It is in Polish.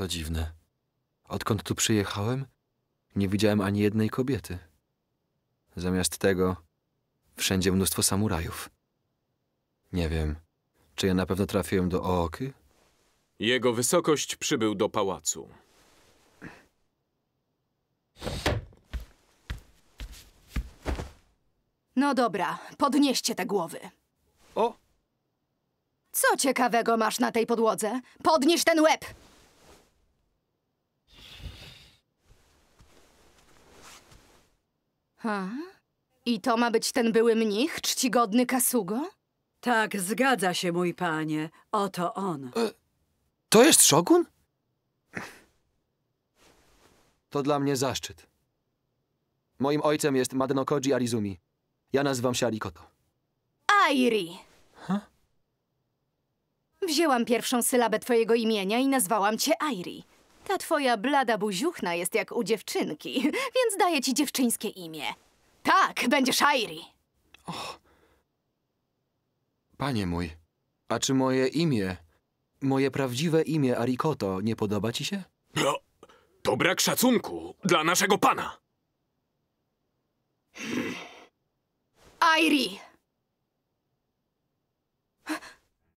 To dziwne. Odkąd tu przyjechałem, nie widziałem ani jednej kobiety. Zamiast tego, wszędzie mnóstwo samurajów. Nie wiem, czy ja na pewno trafiłem do Ooky? Jego wysokość przybył do pałacu. No dobra, podnieście te głowy. O! Co ciekawego masz na tej podłodze? Podnieś ten łeb! Ha? I to ma być ten były mnich, czcigodny Kasugo? Tak, zgadza się, mój panie. Oto on. E, to jest szogun? To dla mnie zaszczyt. Moim ojcem jest Madenokoji Arizumi. Ja nazywam się Arikoto. Airi. Ha? Wzięłam pierwszą sylabę twojego imienia i nazwałam cię Airi. Ta twoja blada buziuchna jest jak u dziewczynki, więc daję ci dziewczyńskie imię. Tak, będziesz Airi. Och. Panie mój, a czy moje imię, moje prawdziwe imię Arikoto nie podoba ci się? No, to brak szacunku dla naszego pana. Airi!